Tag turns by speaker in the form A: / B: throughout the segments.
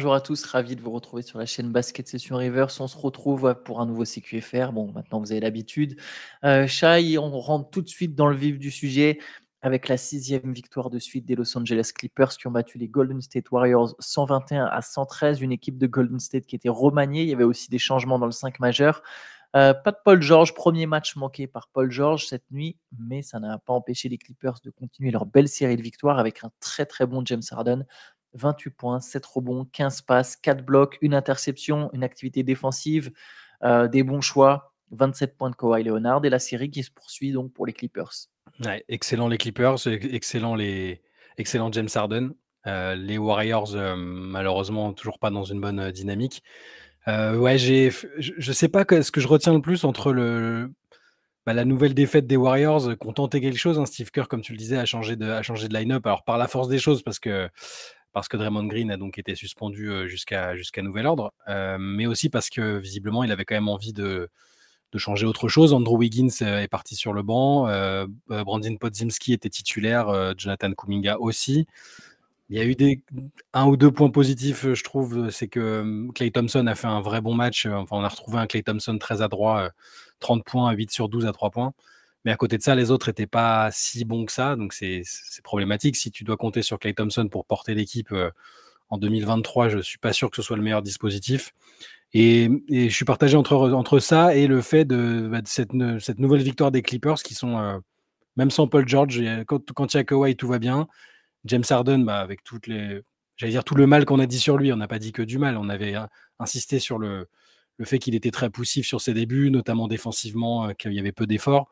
A: bonjour à tous, ravi de vous retrouver sur la chaîne Basket Session Rivers. On se retrouve pour un nouveau CQFR. Bon, maintenant vous avez l'habitude. Euh, on rentre tout de suite dans le vif du sujet avec la sixième victoire de suite des Los Angeles Clippers qui ont battu les Golden State Warriors 121 à 113, une équipe de Golden State qui était remaniée. Il y avait aussi des changements dans le 5 majeur. Euh, pas de Paul George, premier match manqué par Paul George cette nuit, mais ça n'a pas empêché les Clippers de continuer leur belle série de victoires avec un très très bon James Harden, 28 points, 7 rebonds, 15 passes, 4 blocs, une interception, une activité défensive, euh, des bons choix, 27 points de Kawhi Leonard et la série qui se poursuit donc pour les Clippers.
B: excellent les Clippers, excellent, les... excellent James Harden. Euh, les Warriors, euh, malheureusement, toujours pas dans une bonne dynamique. ouais, j'ai, je sais pas ce que je retiens le plus entre le, bah, la nouvelle défaite des Warriors, qu'on tentait quelque chose. Hein, Steve Kerr, comme tu le disais, a changé de, a changé de line-up. Alors, par la force des choses, parce que parce que Draymond Green a donc été suspendu jusqu'à nouvel ordre, mais aussi parce que visiblement il avait quand même envie de, changer autre chose. Andrew Wiggins est parti sur le banc, Brandon Brandin Podzimski était titulaire, Jonathan Kuminga aussi. Il y a eu des, un ou deux points positifs, je trouve, c'est que Clay Thompson a fait un vrai bon match. Enfin, on a retrouvé un Clay Thompson très adroit, 30 points, 8 sur 12 à 3 points. Mais à côté de ça, les autres n'étaient pas si bons que ça. Donc, c'est problématique. Si tu dois compter sur Clay Thompson pour porter l'équipe euh, en 2023, je ne suis pas sûr que ce soit le meilleur dispositif. Et, je suis partagé entre, entre ça et le fait de, bah, cette, nouvelle victoire des Clippers qui sont, euh, même sans Paul George, quand, quand il y a Kawhi, tout va bien. James Harden, bah, avec toutes les, j'allais dire tout le mal qu'on a dit sur lui, on n'a pas dit que du mal, on avait hein, insisté sur le, le fait qu'il était très poussif sur ses débuts, notamment défensivement, euh, qu'il y avait peu d'efforts.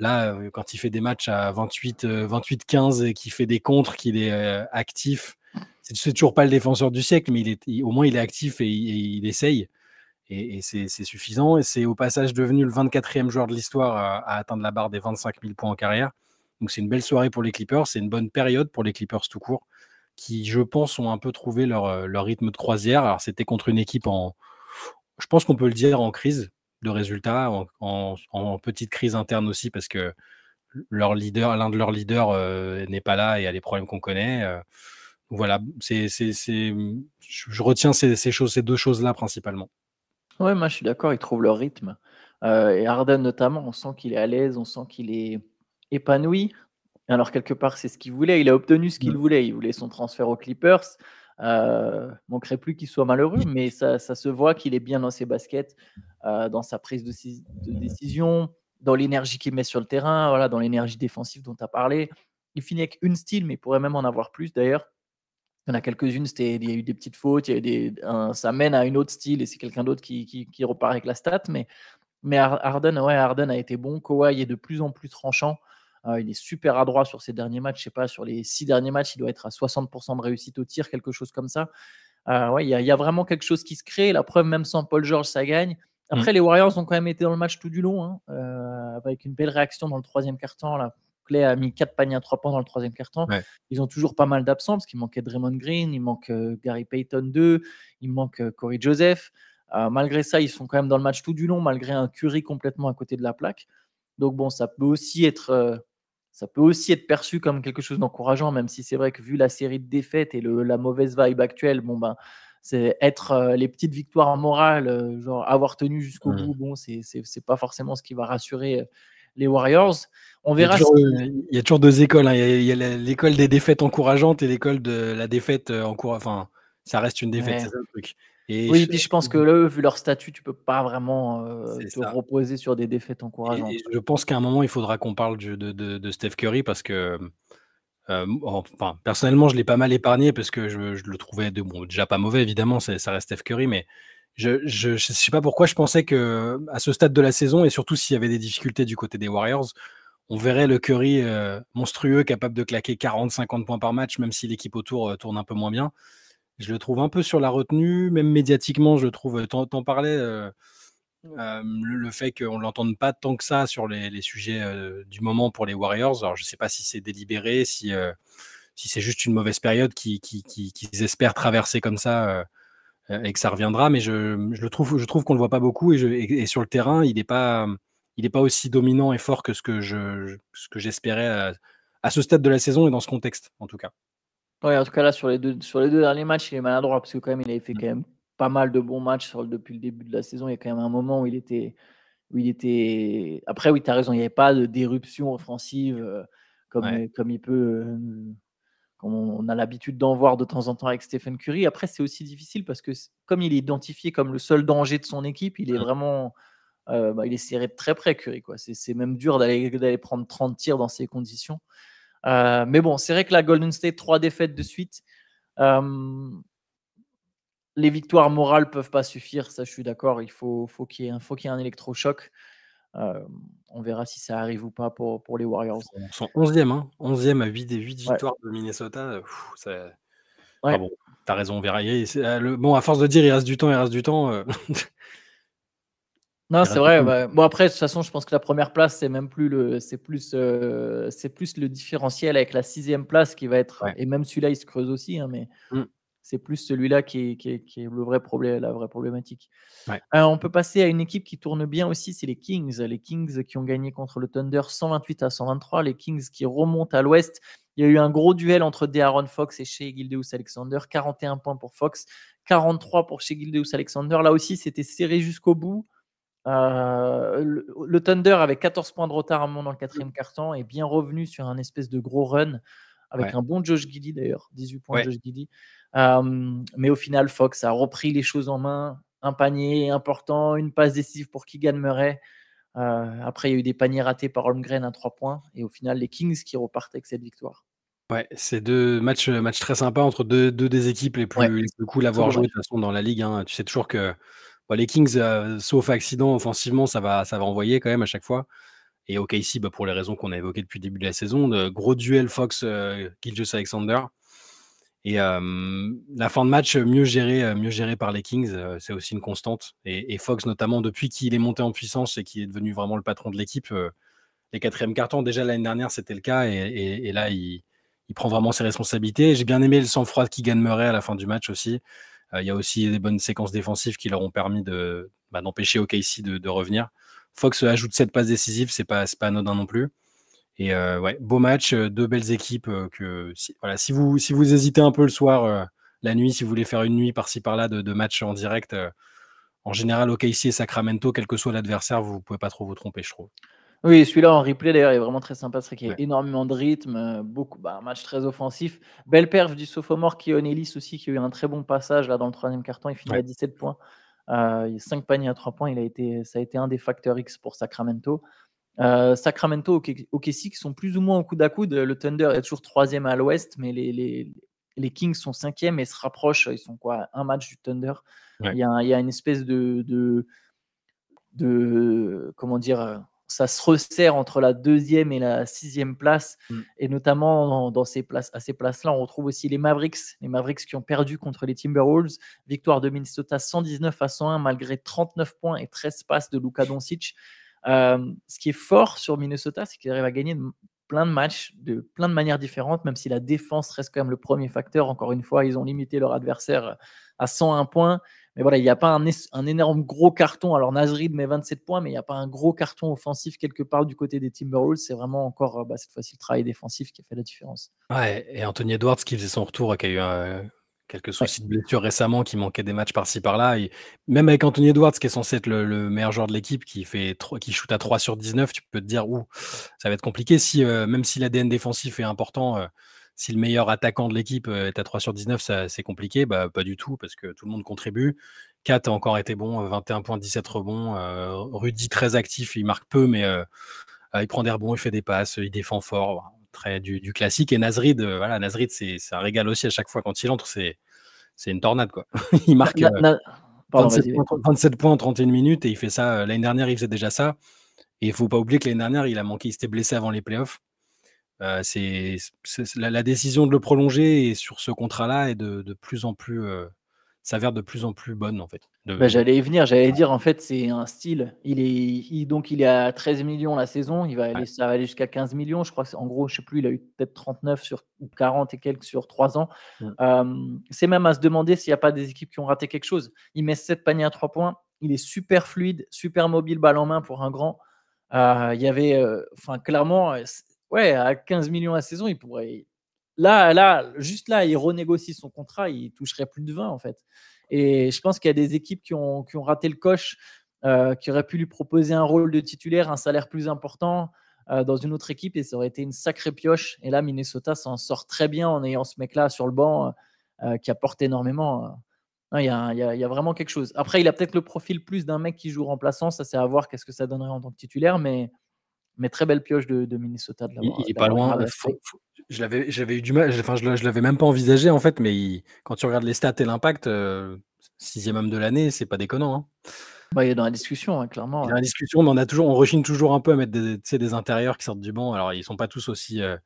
B: Là, euh, quand il fait des matchs à 28-15 euh, et qu'il fait des contres, qu'il est euh, actif, c'est toujours pas le défenseur du siècle, mais il est, au moins il est actif et il, essaye. Et, c'est suffisant. Et c'est au passage devenu le 24e joueur de l'histoire à, atteindre la barre des 25 000 points en carrière. Donc c'est une belle soirée pour les Clippers, c'est une bonne période pour les Clippers tout court, qui je pense ont un peu trouvé leur, leur rythme de croisière. Alors c'était contre une équipe en, je pense qu'on peut le dire en crise, de résultats, en, petite crise interne aussi parce que leur leader, l'un de leurs leaders euh, n'est pas là et a les problèmes qu'on connaît. Euh. voilà, c'est, c'est, mmh, je retiens ces, ces, choses, ces deux choses-là principalement.
A: Ouais, moi je suis d'accord, ils trouvent leur rythme. Euh, et Arden notamment, on sent qu'il est à l'aise, on sent qu'il est épanoui. Alors quelque part, c'est ce qu'il voulait. Il a obtenu ce mmh. qu'il voulait. Il voulait son transfert aux Clippers. Euh, manquerait plus qu'il soit malheureux, mais ça, se voit qu'il est bien dans ses baskets, euh, dans sa prise de, décision, dans l'énergie qu'il met sur le terrain, voilà, dans l'énergie défensive dont tu as parlé. Il finit avec une style, mais il pourrait même en avoir plus d'ailleurs. Il y en a quelques-unes, il y a eu des petites fautes, ça mène à une autre style et c'est quelqu'un d'autre qui, repart avec la stat. Mais, mais Harden, ouais, Harden a été bon. Kawhi est de plus en plus tranchant. Ah, il est super adroit sur ses derniers matchs. Je sais pas, sur les six derniers matchs, il doit être à 60% de réussite au tir, quelque chose comme ça. Ah ouais, il y, a vraiment quelque chose qui se crée. La preuve, même sans Paul George, ça gagne. Mmh. Après, les Warriors ont quand même été dans le match tout du long, hein, euh, avec une belle réaction dans le troisième quart-temps. Là. Clay a mis quatre paniers à trois points dans le troisième quart-temps. Ils ont toujours pas mal d'absents, parce qu'il manquait Draymond Green, il manque euh, Gary Payton 2, il manque euh, Corey Joseph. Ah, malgré ça, ils sont quand même dans le match tout du long, malgré un Curry complètement à côté de la plaque. Donc bon, ça peut aussi être ça peut aussi être perçu comme quelque chose d'encourageant, même si c'est vrai que vu la série de défaites et la mauvaise vibe actuelle, bon ben, c'est être euh, les petites victoires morales, euh, genre avoir tenu jusqu'au mmh. bout, bon, c'est, pas forcément ce qui va rassurer euh, les Warriors. On verra. Il
B: y a toujours, deux écoles. Hein. Il, y a, l'école des défaites encourageantes et l'école de la défaite encourageante. Enfin, ça reste une défaite,
A: truc oui, je... puis je pense que là, vu leur statut, tu peux pas vraiment euh, te reposer sur des défaites encourageantes.
B: je pense qu'à un moment, il faudra qu'on parle de, Steph Curry parce que, enfin, personnellement, je l'ai pas mal épargné parce que je, le trouvais déjà pas mauvais, évidemment, ça, reste Steph Curry, mais je, ne sais pas pourquoi je pensais que à ce stade de la saison, et surtout s'il y avait des difficultés du côté des Warriors, on verrait le Curry euh, monstrueux, capable de claquer 40-50 points par match, même si l'équipe autour euh, tourne un peu moins bien. Je le trouve un peu sur la retenue, même médiatiquement, je le trouve. T'en, en parlais, le, fait qu'on ne l'entende pas tant que ça sur les, sujets du moment pour les Warriors. Alors, je ne sais pas si c'est délibéré, si, si c'est juste une mauvaise période qu'ils, espèrent traverser comme ça et que ça reviendra, mais je, le trouve, je trouve qu'on ne le voit pas beaucoup et, sur le terrain, il n'est pas, il pas aussi dominant et fort que ce que, je, j'espérais à ce stade de la saison et dans ce contexte, en tout cas
A: en tout cas, là, sur les, deux, sur les deux derniers matchs, il est maladroit parce que, quand même, il avait fait mm. quand même pas mal de bons matchs sur, depuis le début de la saison. Il y a quand même un moment où il était. Où il était... Après, oui, tu as raison, il n'y avait pas de d'éruption offensive euh, comme, comme il peut. Euh, comme on, a l'habitude d'en voir de temps en temps avec Stephen Curry. Après, c'est aussi difficile parce que, comme il est identifié comme le seul danger de son équipe, il est mm. vraiment. Euh, bah, il est serré de très près, Curry. C'est même dur d'aller prendre 30 tirs dans ces conditions. Euh, mais bon, c'est vrai que la Golden State, trois défaites de suite. Euh, les victoires morales peuvent pas suffire, ça je suis d'accord. Il faut, qu'il y, ait un électrochoc. Euh, on verra si ça arrive ou pas pour, les Warriors. Ils sont 11e,
B: hein 11e à 8 des 8 victoires
A: de Minnesota.
B: t'as raison, on verra. bon, à force de dire il reste du temps, il reste du temps. Non, c'est vrai. Bah,
A: bon, après, de toute façon, je pense que la première place, c'est même plus le, c'est plus, euh, c'est plus le différentiel avec la sixième place qui va être, et même celui-là, il se creuse aussi, hein, mais mm. c'est plus celui-là qui est, qui, le vrai problème, la vraie problématique. on peut passer à une équipe qui tourne bien aussi, c'est les Kings. Les Kings qui ont gagné contre le Thunder 128 à 123. Les Kings qui remontent à l'ouest. Il y a eu un gros duel entre De'Aaron Fox et chez Gildeus Alexander. 41 points pour Fox, 43 pour chez Gildeus Alexander. Là aussi, c'était serré jusqu'au bout. Euh, le, Thunder, avec 14 points de retard à un moment dans le mmh. quatrième carton, est bien revenu sur un espèce de gros run, avec un bon Josh Giddy d'ailleurs, 18 points Josh Giddy. mais au final, Fox a repris les choses en main. Un panier important, une passe décisive pour Keegan Murray. Euh, après, il y a eu des paniers ratés par Holmgren à 3 points. Et au final, les Kings qui repartent avec cette victoire.
B: Ouais, c'est deux matchs, match très sympas entre deux, des équipes les plus, cool à avoir joué de toute façon dans la ligue. Hein. Tu sais toujours que bah, les Kings, euh, sauf accident offensivement, ça va, ça va envoyer quand même à chaque fois. Et au bah, ici pour les raisons qu'on a évoquées depuis le début de la saison, gros duel Fox, euh, Alexander. Et euh, la fin de match mieux gérée, euh, mieux par les Kings, c'est aussi une constante. Et, Fox, notamment depuis qu'il est monté en puissance et qu'il est devenu vraiment le patron de l'équipe, les quatrièmes cartons, déjà l'année dernière, c'était le cas. Et, là, il, il prend vraiment ses responsabilités. J'ai bien aimé le sang-froid qui gagne Murray à la fin du match aussi. Euh, il y a aussi des bonnes séquences défensives qui leur ont permis de, bah, d'empêcher OKC de, de, revenir. Fox euh, ajoute cette passe décisive, c'est pas, pas anodin non plus. Et euh, ouais, beau match, deux belles équipes que si, voilà, si vous si vous hésitez un peu le soir, la nuit, si vous voulez faire une nuit par-ci par-là de, matchs en direct, en général OKC et Sacramento, quel que soit l'adversaire, vous ne pouvez pas trop vous tromper, je trouve.
A: Oui, celui-là en replay d'ailleurs est vraiment très sympa. C'est vrai qu'il y a énormément de rythme, euh, beaucoup, bah, un match très offensif. Belle perf du sophomore qui Ellis aussi, qui a eu un très bon passage là dans le troisième carton. Il finit à 17 points. Euh, 5 paniers à 3 points. Il a été, ça a été un des facteurs X pour Sacramento. Euh, Sacramento, au qui sont plus ou moins au coude à coude. Le Thunder est toujours troisième à l'ouest, mais les, Kings sont cinquième et se rapprochent. Ils sont quoi Un match du Thunder. Il, y a, une espèce de, de comment dire euh, ça se resserre entre la deuxième et la sixième place. Mm. Et notamment, dans ces places, à ces places-là, on retrouve aussi les Mavericks. Les Mavericks qui ont perdu contre les Timberwolves. Victoire de Minnesota 119 à 101 malgré 39 points et 13 passes de Luka Doncic. Euh, ce qui est fort sur Minnesota, c'est qu'il arrive à gagner plein de matchs de plein de manières différentes, même si la défense reste quand même le premier facteur. Encore une fois, ils ont limité leur adversaire à 101 points. Mais voilà, il n'y a pas un, énorme gros carton. Alors Nasrid met 27 points, mais il n'y a pas un gros carton offensif quelque part du côté des Timberwolves. C'est vraiment encore euh, bah, cette fois-ci le travail défensif qui a fait la différence.
B: Ouais, et Anthony Edwards qui faisait son retour, euh, qui a eu un, quelques soucis de blessure récemment qui manquaient des matchs par-ci par-là. Et même avec Anthony Edwards, qui est censé être le, meilleur joueur de l'équipe, qui fait qui shoot à 3 sur 19, tu peux te dire ça va être compliqué. Si, euh, même si l'ADN défensif est important, euh, si le meilleur attaquant de l'équipe euh, est à 3 sur 19, c'est compliqué. Bah, pas du tout, parce que tout le monde contribue. Kat a encore été bon, 21 points, 17 rebonds. Rudy, très actif, il marque peu, mais il prend des rebonds, il fait des passes, il défend fort du, classique. Et Nazrid euh, voilà, Nasrid, c'est un régal aussi à chaque fois quand il entre, c'est une tornade quoi. il marque 27, euh, points, en 31 minutes et il fait ça. Euh, l'année dernière, il faisait déjà ça. Et il faut pas oublier que l'année dernière, il a manqué, il s'était blessé avant les playoffs. c'est la, décision de le prolonger et sur ce contrat-là est de, de, plus en plus s'avère de plus en plus bonne en fait. Bah, j'allais y venir,
A: j'allais dire en fait c'est un style. Il est donc il est à 13 millions la saison, il va aller, ça va aller jusqu'à 15 millions, je crois. En gros, je sais plus, il a eu peut-être 39 sur ou 40 et quelques sur trois ans. c'est même à se demander s'il n'y a pas des équipes qui ont raté quelque chose. Il met cette panier à trois points, il est super fluide, super mobile, balle en main pour un grand. Euh, il y avait, euh, enfin clairement, euh, ouais, à 15 millions la saison, il pourrait là, juste là, il renégocie son contrat, il toucherait plus de 20 en fait. Et je pense qu'il y a des équipes qui ont, raté le coche, euh, qui auraient pu lui proposer un rôle de titulaire, un salaire plus important euh, dans une autre équipe et ça aurait été une sacrée pioche. Et là, Minnesota s'en sort très bien en ayant ce mec-là sur le banc euh, qui apporte énormément. Il y, a, y, a, vraiment quelque chose. Après, il a peut-être le profil plus d'un mec qui joue remplaçant. Ça, c'est à voir qu'est-ce que ça donnerait en tant que titulaire. Mais, mais très belle pioche de, de Minnesota. De il n'est pas loin. Je l'avais,
B: j'avais eu du mal, enfin, je, l'avais même pas envisagé en fait, mais quand tu regardes les stats et l'impact, euh, sixième homme de l'année, c'est pas déconnant.
A: Hein. il est dans la discussion, hein, clairement. Il dans hein.
B: la discussion, mais on, a toujours, on rechigne toujours un peu à mettre des, intérieurs qui sortent du banc. Alors, ils sont pas tous aussi euh,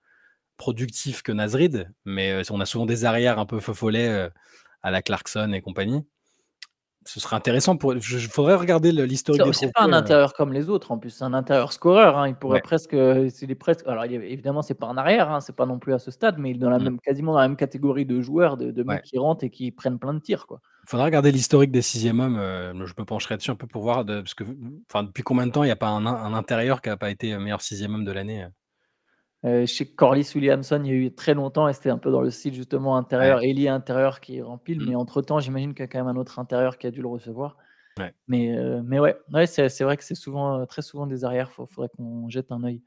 B: productifs que Nazrid, mais euh, on a souvent des arrières un peu fofolets à la Clarkson et compagnie ce serait intéressant pour. Je, faudrait regarder l'historique. C'est pas un euh. intérieur
A: comme les autres en plus, c'est un intérieur scoreur. Hein. il pourrait presque, est presque. Alors évidemment, c'est pas en arrière, hein, c'est pas non plus à ce stade, mais il est dans la mm. même, quasiment dans la même catégorie de joueurs, de, mecs qui rentrent et qui prennent plein de tirs Il
B: faudra regarder l'historique des sixième hommes. Euh, je me pencherai dessus un peu pour voir de, parce que, enfin, depuis combien de temps il n'y a pas un, un intérieur qui n'a pas été meilleur sixième homme de l'année. Euh?
A: Euh, chez Corliss Williamson, il y a eu très longtemps, et c'était un peu dans le style justement intérieur, ouais. Eli intérieur qui est mmh. mais entre-temps, j'imagine qu'il y a quand même un autre intérieur qui a dû le recevoir. Mais, euh, mais ouais, c'est vrai que c'est souvent, euh, très souvent des arrières, il faudrait qu'on jette un œil.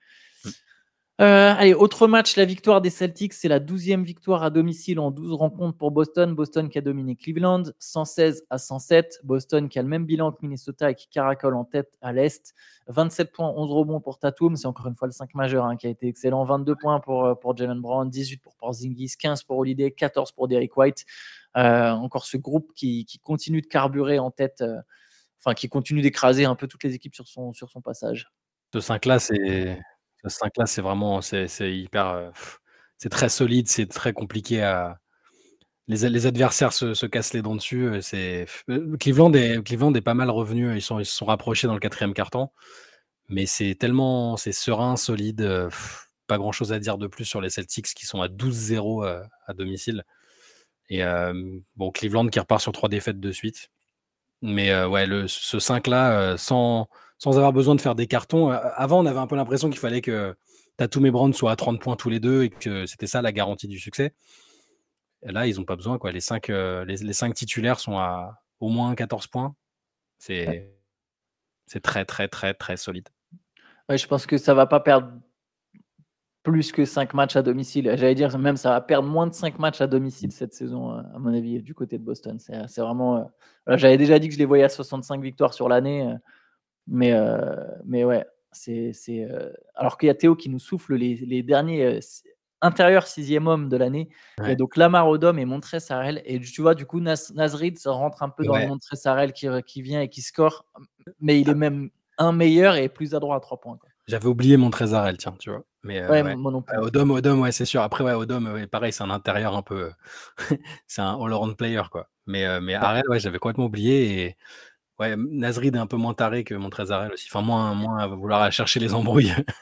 A: Euh, allez, autre match, la victoire des Celtics, c'est la 12 victoire à domicile en 12 rencontres pour Boston. Boston qui a dominé Cleveland, 116 à 107. Boston qui a le même bilan que Minnesota et qui caracole en tête à l'Est. 27 points, 11 rebonds pour Tatum, c'est encore une fois le 5 majeur hein, qui a été excellent. 22 points pour, euh, pour Jalen Brown, 18 pour Porzingis, 15 pour Holiday, 14 pour Derrick White. Euh, encore ce groupe qui, continue de carburer en tête, enfin qui continue d'écraser un peu toutes les équipes sur son, sur son passage.
B: Ce 5-là, c'est ce 5-là, c'est vraiment c'est, hyper. c'est très solide, c'est très compliqué à. Les, les adversaires se, cassent les dents dessus. Cleveland, est, Cleveland est pas mal revenu. Ils, sont, ils se sont rapprochés dans le quatrième carton. Mais c'est tellement c'est serein, solide. pas grand chose à dire de plus sur les Celtics qui sont à 12-0 à, domicile. Et bon, Cleveland qui repart sur trois défaites de suite. Mais ouais, ce 5-là, sans, sans avoir besoin de faire des cartons. Euh, avant, on avait un peu l'impression qu'il fallait que Tatum et Brand soient à 30 points tous les deux et que c'était ça la garantie du succès. Et là, ils n'ont pas besoin. Quoi. Les, cinq, euh, les, cinq titulaires sont à au moins 14 points. C'est c'est très, très, très, très solide.
A: je pense que ça va pas perdre plus que 5 matchs à domicile. J'allais dire même ça va perdre moins de 5 matchs à domicile cette saison, euh, à mon avis, du côté de Boston. C'est vraiment. J'avais déjà dit que je les voyais à 65 victoires sur l'année. Mais, euh, mais ouais, c'est. Euh, alors qu'il y a Théo qui nous souffle les, les derniers euh, intérieurs sixième homme de l'année. Et donc Lamar Odom et Montré Et tu vois, du coup, Nasrid se rentre un peu dans ouais. qui, qui, vient et qui score. Mais il est ah. même un meilleur et plus adroit à trois points.
B: J'avais oublié Montré tiens, tu vois. Mais, ouais, ouais. Odom, Odom, ouais, c'est sûr. Après, ouais, Odom, pareil, c'est un intérieur un peu. c'est un all-around player, quoi. Mais, mais bah. ouais, j'avais complètement oublié. Et Ouais, est un peu moins taré que Montrezarel aussi. Enfin, moins, moins à vouloir chercher les embrouilles. en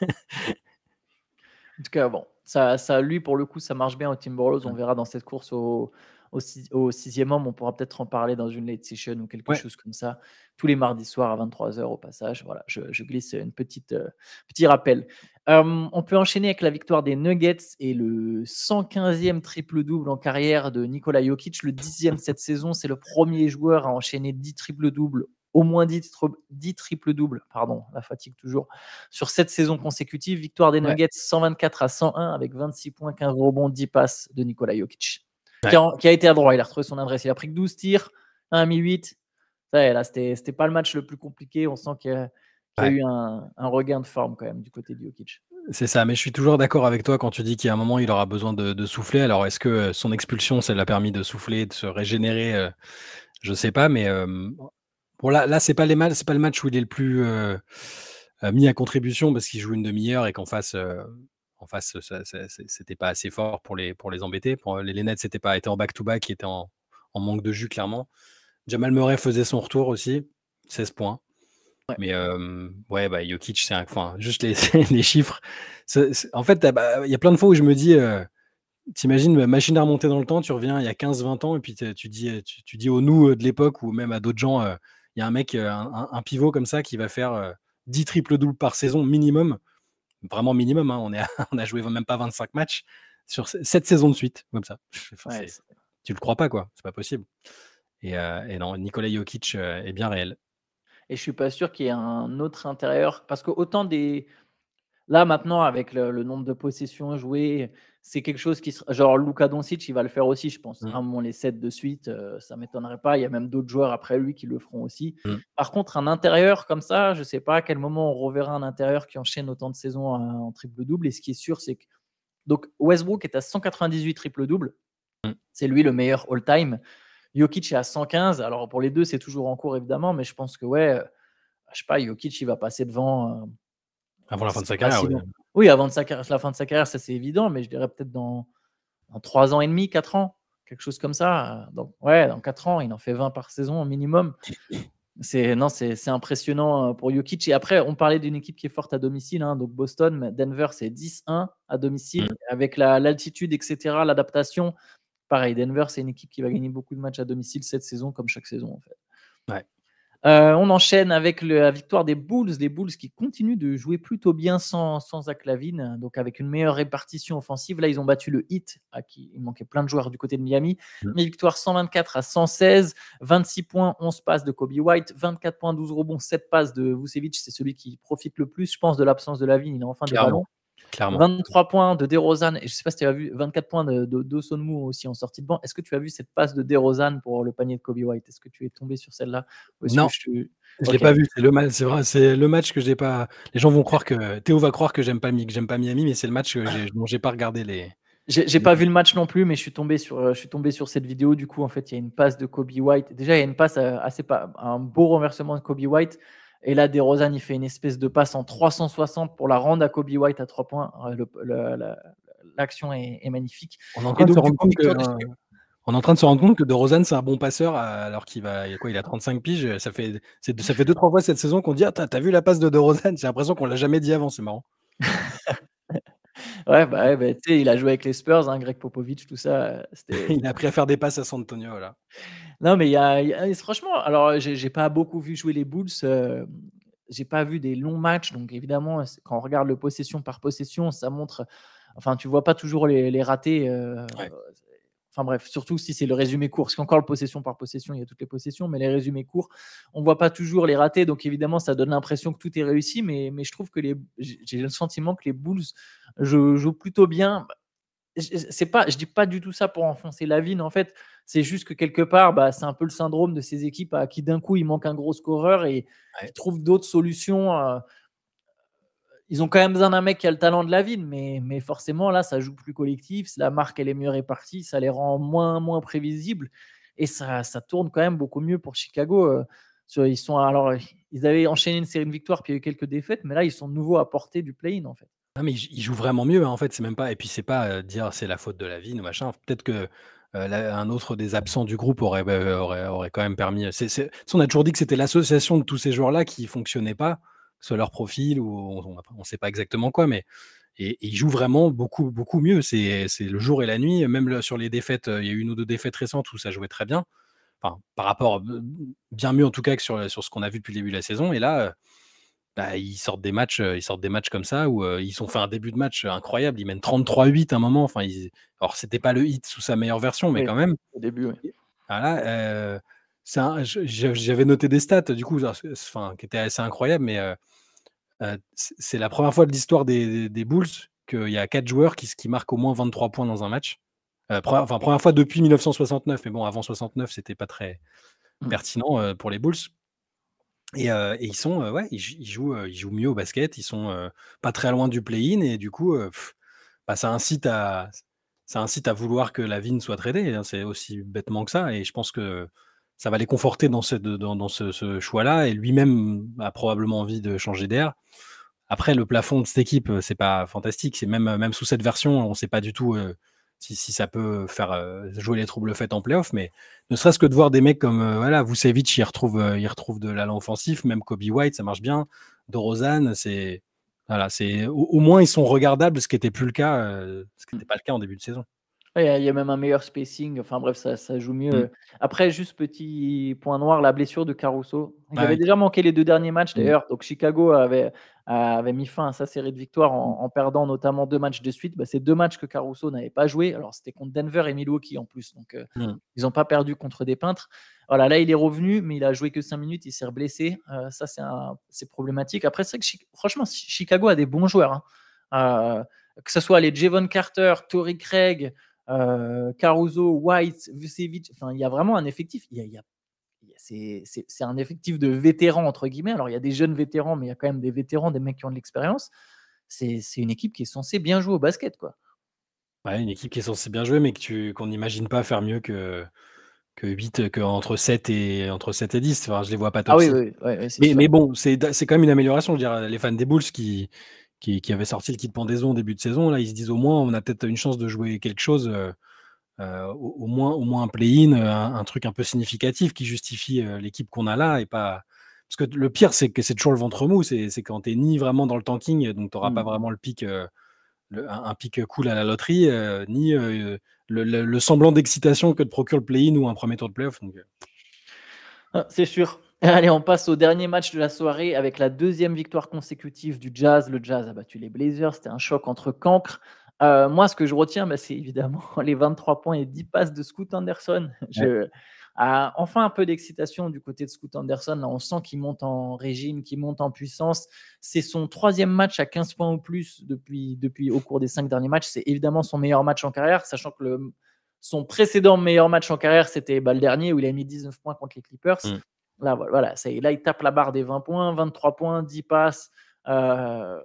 A: tout cas, bon, ça, ça, lui, pour le coup, ça marche bien au Timberwolves. On mmh. verra dans cette course au, au, sixième homme, on pourra peut-être en parler dans une late session ou quelque chose comme ça, tous les mardis soirs à 23h au passage. Voilà, je, glisse une euh, petit rappel. on peut enchaîner avec la victoire des Nuggets et le 115e triple-double en carrière de Nikola Jokic, le 10e cette saison. C'est le premier joueur à enchaîner 10 triple doubles au moins 10, triple doubles pardon, la fatigue toujours, sur cette saison consécutive. Victoire des Nuggets 124 à 101 avec 26 points, 15 rebonds, 10 passes de Nikola Jokic qui, a, été à droit. Il a retrouvé son adresse. Il a pris que 12 tirs, 1 8 Là, c'était pas le match le plus compliqué. On sent qu'il y a, eu un, regain de forme quand même du côté du Jokic.
B: C'est ça, mais je suis toujours d'accord avec toi quand tu dis qu'il y a un moment, il aura besoin de, souffler. Alors, est-ce que euh, son expulsion, ça l'a permis de souffler, de se régénérer euh, Je sais pas, mais euh, là, là c'est pas les c'est pas le match où il est le plus mis à contribution parce qu'il joue une demi-heure et qu'en face, en face, c'était pas assez fort pour les, pour les embêter. Pour, euh, les, les Nets pas, été en back-to-back, étaient en, en, manque de jus, clairement. Jamal Murray faisait son retour aussi, 16 points. Mais euh, ouais, bah, Jokic, c'est un. Enfin, juste les, les chiffres. en fait, bah, il y a plein de fois où je me dis. Euh, T'imagines, machine à remonter dans le temps, tu reviens il y a 15-20 ans et puis tu dis, tu, dis au nous euh, de l'époque ou même à d'autres gens, euh, il y a un mec, un, pivot comme ça qui va faire 10 triple-doubles par saison minimum vraiment minimum. Hein. On, est on a joué même pas 25 matchs sur cette saison de suite, comme ça. tu le crois pas, quoi. C'est pas possible. Et, euh, non, Nikola Jokic euh, est bien réel.
A: Et je suis pas sûr qu'il y ait un autre intérieur. Parce que autant des. Là, maintenant, avec le, le nombre de possessions jouées, c'est quelque chose qui sera... genre Luca Doncic il va le faire aussi je pense mm. les 7 de suite ça euh, ça m'étonnerait pas il y a même d'autres joueurs après lui qui le feront aussi mm. par contre un intérieur comme ça je ne sais pas à quel moment on reverra un intérieur qui enchaîne autant de saisons en triple double et ce qui est sûr c'est que donc Westbrook est à 198 triple double c'est lui le meilleur all time Jokic est à 115 alors pour les deux c'est toujours en cours évidemment mais je pense que ouais euh, je sais pas Jokic il va passer devant euh,
B: avant la fin de sa carrière
A: oui, avant de sa carrière, la fin de sa carrière, ça c'est évident, mais je dirais peut-être dans, trois 3 ans et demi, 4 ans, quelque chose comme ça. Euh, donc, ouais, dans 4 ans, il en fait 20 par saison au minimum. C'est non, c'est impressionnant euh, pour Jokic. Et après, on parlait d'une équipe qui est forte à domicile, hein, donc Boston, Denver, c'est 10-1 à domicile mm. avec l'altitude, etc., l'adaptation. Pareil, Denver, c'est une équipe qui va gagner beaucoup de matchs à domicile cette saison, comme chaque saison en fait. Euh, on enchaîne avec la victoire des Bulls, des Bulls qui continuent de jouer plutôt bien sans, sans donc avec une meilleure répartition offensive. Là, ils ont battu le hit à qui il manquait plein de joueurs du côté de Miami. Mais mm. victoire 124 à 116, 26 points, 11 passes de Kobe White, 24 points, 12 rebonds, 7 passes de Vucevic. C'est celui qui profite le plus, je pense, de l'absence de Lavine. Il est enfin des ballons. 23 points de DeRozan, et je sais pas si tu as vu, 24 points de, de, aussi en sortie de banc. Est-ce que tu as vu cette passe de DeRozan pour le panier de Kobe White Est-ce que tu es tombé sur celle-là Non, je
B: ne l'ai pas vu. C'est le, vrai, le match que j'ai pas. Les gens vont croire que. Théo va croire que j'aime pas, pas Miami, mais c'est le match ah. dont j'ai pas regardé les, j'ai pas vu le
A: match non plus, mais je suis tombé sur, euh, je suis tombé sur cette vidéo. Du coup, en fait, il y a une passe de Kobe White. Déjà, il y a une passe euh, assez pas, un beau renversement de Kobe White. Et là, DeRozan, il fait une espèce de passe en 360 pour la rendre à Kobe White à 3 points. L'action est, magnifique. On est en train, de, se rendre compte que, de
B: se c'est un bon passeur alors qu'il va, a a 35 piges. Ça fait, ça fait fois cette saison qu'on dit, ah, t'as vu la passe de DeRozan J'ai l'impression qu'on l'a jamais dit avant, c'est marrant.
A: ouais, bah, bah il a joué avec les Spurs, hein, Greg Popovich, tout ça. Euh, il a appris à faire des passes à San Antonio, là. Non, mais il y a, franchement, alors j'ai pas beaucoup vu jouer les Bulls. Je euh, j'ai pas vu des longs matchs, donc évidemment, quand on regarde le possession par possession, ça montre. Enfin, tu vois pas toujours les, ratés. Euh, enfin bref, surtout si c'est le résumé court, parce qu'encore le possession par possession, il y a toutes les possessions, mais les résumés courts, on voit pas toujours les ratés, donc évidemment ça donne l'impression que tout est réussi, mais, mais je trouve que les, j'ai le sentiment que les Bulls jouent plutôt bien c'est pas, je dis pas du tout ça pour enfoncer ville En fait, c'est juste que quelque part, bah, c'est un peu le syndrome de ces équipes à qui d'un coup il manque un gros scoreur et trouve trouvent d'autres solutions. Euh, ils ont quand même besoin d'un mec qui a le talent de la mais, mais forcément là, ça joue plus collectif. La marque, elle est mieux répartie, ça les rend moins moins prévisibles et ça, ça tourne quand même beaucoup mieux pour Chicago. Euh, ils sont alors, ils avaient enchaîné une série de victoires puis il y a eu quelques défaites, mais là, ils sont nouveaux nouveau à portée du play-in en fait. Non, mais il joue vraiment mieux, hein, en fait. C'est même pas et
B: puis c'est pas, dire euh, dire: «C'est la faute de la vie, machin. Peut-être que, euh, un autre des absents du groupe aurait, euh, aurait aurait quand même permis, on a toujours dit que c'était l'association de tous ces joueurs-là qui fonctionnait pas, sur leur profil ou on ne sait pas exactement quoi, mais et il joue vraiment beaucoup, beaucoup mieux. C'est c'est le jour et la nuit, même sur les défaites, il y a eu une ou deux défaites récentes où ça jouait très bien. Enfin, par rapport, bien mieux en tout cas que sur, sur ce qu'on a vu depuis le début de la saison et là, bah, ils sortent des matchs, euh, ils sortent des matchs comme ça où euh, ils ont fait un début de match euh, incroyable. Ils mènent 33-8 à un moment. Enfin, ils... alors c'était pas le hit sous sa meilleure version, mais quand même. Au début, Voilà. J'avais noté des stats du coup, enfin, qui étaient assez incroyables, mais c'est la première fois de l'histoire des, des, Bulls qu'il y a quatre joueurs qui, qui, marquent au moins 23 points dans un match. enfin, première fois depuis 1969, mais bon, avant 69, c'était pas très mmh. pertinent pour les Bulls. Et, ils sont, ouais, ils, jouent, ils jouent mieux au basket. Ils sont pas très loin du play-in et du coup, bah, ça incite à, ça incite à vouloir que la Vigne soit tradée. Hein, c'est aussi bêtement que ça. Et je pense que ça va les conforter dans ce, dans, ce, choix-là. Et lui-même a probablement envie de changer d'air. Après, le plafond de cette équipe, c'est pas fantastique. C'est même, même sous cette version, on ne sait pas du tout si, ça peut faire euh, jouer les troubles faits en playoff, mais ne serait-ce que de voir des mecs comme euh, voilà, Vucevic, il retrouve, euh, il retrouve de l'allant offensif, même Kobe White, ça marche bien, Dorozan, c'est. Voilà, c'est au, moins ils sont regardables, ce qui n'était plus le cas, ce qui n'était mmh. pas le cas en début de saison.
A: Il y, a même un meilleur spacing. Enfin bref, ça, joue mieux. Mmh. Après, juste petit point noir, la blessure de Caruso. Il bah avait déjà manqué les deux derniers matchs mmh. d'ailleurs. Donc Chicago avait, avait mis fin à sa série de victoires en, mmh. perdant notamment deux matchs de suite. Bah, c'est deux matchs que Caruso n'avait pas joué. Alors c'était contre Denver et Milwaukee en plus. Donc euh, ils n'ont pas perdu contre des peintres. Voilà, là il est revenu, mais il a joué que cinq minutes, il s'est blessé. Euh, ça c'est problématique. Après, c'est que franchement, Chicago a des bons joueurs. Hein. Euh, que ce soit les Javon Carter, Tory Craig, euh, Caruso, White, Vucevic. Enfin, il y a vraiment un effectif. Il y a, c'est un effectif de vétérans, entre guillemets. Alors, il y a des jeunes vétérans, mais il y a quand même des vétérans, des mecs qui ont de l'expérience. C'est une équipe qui est censée bien jouer au basket. quoi.
B: Ouais, une équipe qui est censée bien jouer, mais qu'on n'imagine pas faire mieux que, que 8, que entre 7 et, entre 7 et 10. Enfin, je les vois pas ah top mais, bon, c'est quand même une amélioration. Je veux dire, les fans des Bulls qui, qui, avait sorti le kit pendaison au début de saison. Là, ils se disent au moins, on a peut-être une chance de jouer quelque chose, euh, euh, au, moins, au moins un play-in, euh, un, truc un peu significatif qui justifie l'équipe qu'on a là et pas. Parce que le pire, c'est que c'est toujours le ventre mou, c'est quand tu es ni vraiment dans le tanking, donc tu n'auras pas mmh. vraiment le pic. un, pic cool à la loterie, ni le, semblant d'excitation que te procure le play-in ou un premier tour de playoff.
A: Ah, c'est sûr. Allez, on passe au dernier match de la soirée avec la deuxième victoire consécutive du Jazz. Le Jazz a battu les Blazers. C'était un choc entre cancres. Euh, moi, ce que je retiens, bah, c'est évidemment les 23 points et 10 passes de Scoot Anderson. Ah, enfin, un peu d'excitation du côté de Scoot Anderson. Là, on sent qu'il monte en régime, qu'il monte en puissance. C'est son troisième match à 15 points ou plus depuis, depuis au cours des cinq derniers matchs. C'est évidemment son meilleur match en carrière, sachant que son précédent meilleur match en carrière, c'était bah, le dernier où il a mis 19 points contre les Clippers. Mm. Là, voilà, ça là, il tape la barre des 20 points, 23 points, 10 passes. Euh,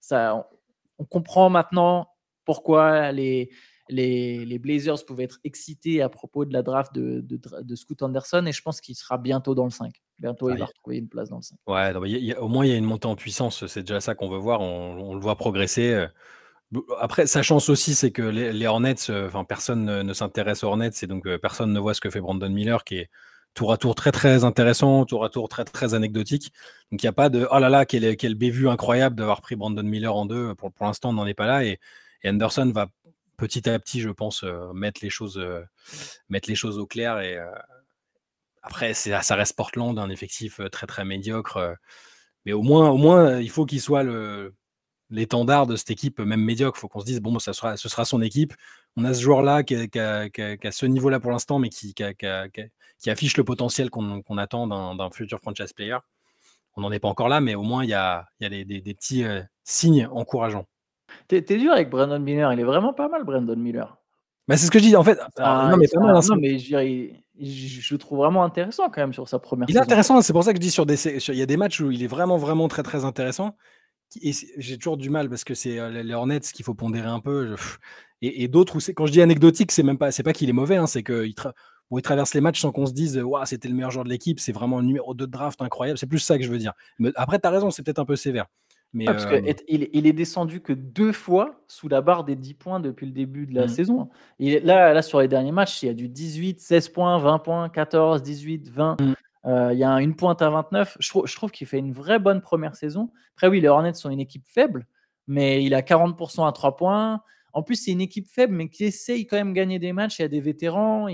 A: ça, on, comprend maintenant pourquoi les, les, Blazers pouvaient être excités à propos de la draft de, de, Scoot Anderson et je pense qu'il sera bientôt dans le 5. Bientôt, il va retrouver une place dans le 5.
B: Ouais, au moins, il y a une montée en puissance. C'est déjà ça qu'on veut voir. On, le voit progresser. Euh. Après, sa chance aussi, c'est que les, Hornets, euh, personne ne, s'intéresse aux Hornets et donc personne ne voit ce que fait Brandon Miller qui est tour à tour très très intéressant, tour à tour très très anecdotique. Donc il n'y a pas de oh là là, quelle, quelle bévue incroyable d'avoir pris Brandon Miller en deux. Pour, pour l'instant, on n'en est pas là. Et, Anderson va petit à petit, je pense, euh, mettre, les choses, euh, mettre les choses au clair. Et euh, après, ça reste Portland, un effectif très très médiocre. mais au moins, au moins, il faut qu'il soit le l'étendard de cette équipe, même médiocre. Il faut qu'on se dise, bon, ça sera, ce sera son équipe. On a ce joueur-là qui, qui ce niveau-là pour l'instant, mais qui, qui affiche le potentiel qu'on attend d'un futur franchise player. On n'en est pas encore là, mais au moins, il y a, y a des, petits euh,
A: signes encourageants. T'es dur avec Brandon Miller. Il est vraiment pas mal, Brandon Miller.
B: Bah, c'est ce que je dis, en fait. je,
A: le trouve vraiment intéressant quand même sur sa première Il est intéressant,
B: c'est pour ça que je dis sur il y a des matchs où il est vraiment, vraiment très, très intéressant. j'ai toujours du mal parce que c'est euh, les Hornets qu'il faut pondérer un peu. et, d'autres où Quand je dis anecdotique, c'est même pas. C'est pas qu'il est mauvais, hein, c'est qu'il où il traverse les matchs sans qu'on se dise euh, ouais, c'était le meilleur joueur de l'équipe, c'est vraiment le numéro 2 de draft incroyable. C'est plus ça que je veux dire. Mais après, tu as raison, c'est peut-être
A: un peu sévère. Mais ah, parce euh, il est descendu que deux fois sous la barre des 10 points depuis le début de la mhm. saison. Hein. là, là, sur les derniers matchs, il y a du 18, 16 points, 20 points, 14, 18, 20. il y a une pointe à 29. Je, trouve, qu'il fait une vraie bonne première saison. Après, oui, les Hornets sont une équipe faible, mais il a 40% à 3 points. En plus, c'est une équipe faible, mais qui essaye quand même de gagner des matchs. Il y a des vétérans.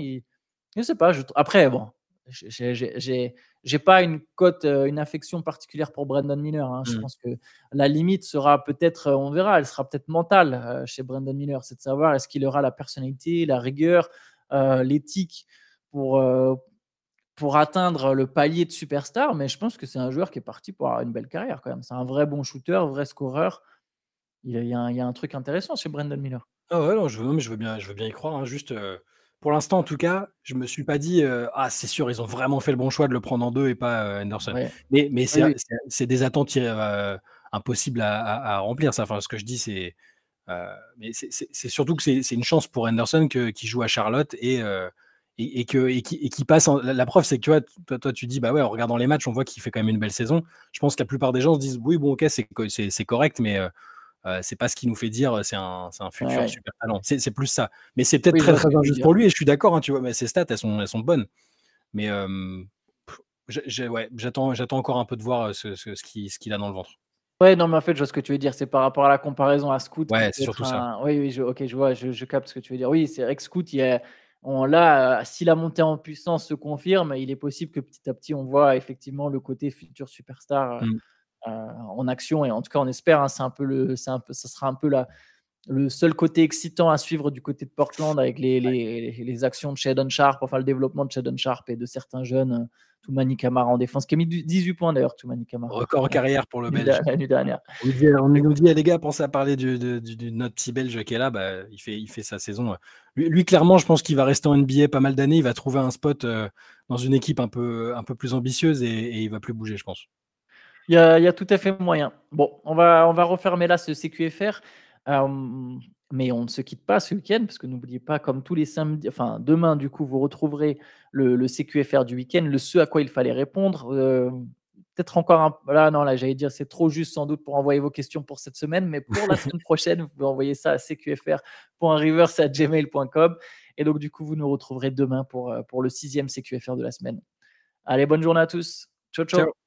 A: Je sais pas. Après, bon, j'ai pas une cote, euh, une affection particulière pour Brandon Miller. Hein. Je mmh. pense que la limite sera peut-être, euh, on verra, elle sera peut-être mentale euh, chez Brandon Miller. C'est de savoir est-ce qu'il aura la personnalité, la rigueur, l'éthique pour, pour atteindre le palier de superstar. Mais je pense que c'est un joueur qui est parti pour avoir une belle carrière quand même. C'est un vrai bon shooter, vrai scoreur. Il y a, un, truc intéressant chez Brandon Miller.
B: Ah ouais, non, je veux, mais je veux bien, je veux bien y croire. Hein. Juste pour l'instant, en tout cas, je me suis pas dit euh, ah c'est sûr ils ont vraiment fait le bon choix de le prendre en deux et pas Anderson. Euh, mais, mais c'est, des attentes euh, impossibles à, remplir. Ça, enfin ce que je dis c'est mais c'est, surtout que c'est, une chance pour Anderson que, qui joue à Charlotte et et, que, et, qui, passe. En... La, preuve, c'est que tu vois, toi, tu dis, bah ouais, en regardant les matchs, on voit qu'il fait quand même une belle saison. Je pense que la plupart des gens se disent, oui, bon, ok, c'est, correct, mais euh, c'est pas ce qui nous fait dire euh, c'est un, futur super talent. C'est plus ça. Mais c'est peut-être très, très injuste pour lui et je suis d'accord, hein, tu vois, mais ses stats, elles sont, elles sont bonnes. Mais euh, j'attends j'attends encore un peu de voir ce, ce, ce qu'il a dans le
A: ventre. Ouais, non, mais en fait, je vois ce que tu veux dire. C'est par rapport à la comparaison à Scout. Ouais, c'est surtout ça. Oui, ok, je vois, je, capte ce que tu veux dire. Oui, c'est vrai que Scout, il on, là, si la montée en puissance se confirme, il est possible que petit à petit, on voit effectivement le côté futur superstar. Mm. Euh, en action. Et en tout cas, on espère, hein, c'est un peu le, un peu, ça sera un peu le seul côté excitant à suivre du côté de Portland avec les, les, actions de Shadon Sharp, enfin le développement de Shadon Sharp et de certains jeunes, euh, Toumani Kamara en défense, qui a mis 18 points d'ailleurs, Toumani Kamara. Record
B: carrière pour le Belge. l'année dernière. On, nous dit, eh, les gars, pensez à parler de, notre petit Belge qui est là, bah, il, fait, il fait sa saison. Lui, clairement, je pense qu'il va rester en NBA pas mal d'années, il va trouver un spot euh, dans une équipe un peu, un peu plus ambitieuse et il va plus bouger, je pense.
A: Il y, a, tout à fait moyen. Bon, on va, on va refermer là ce CQFR. Euh, mais on ne se quitte pas ce week-end, parce que n'oubliez pas, comme tous les samedis, enfin demain, du coup, vous retrouverez le, CQFR du week-end, le ce à quoi il fallait répondre. Euh, peut-être encore un. Là, non, là, j'allais dire, c'est trop juste sans doute pour envoyer vos questions pour cette semaine, mais pour la semaine prochaine, vous pouvez envoyer ça à cqfr.reverse.gmail.com. Et donc, du coup, vous nous retrouverez demain pour, euh, pour le sixième CQFR de la semaine. Allez, bonne journée à tous. ciao. ciao.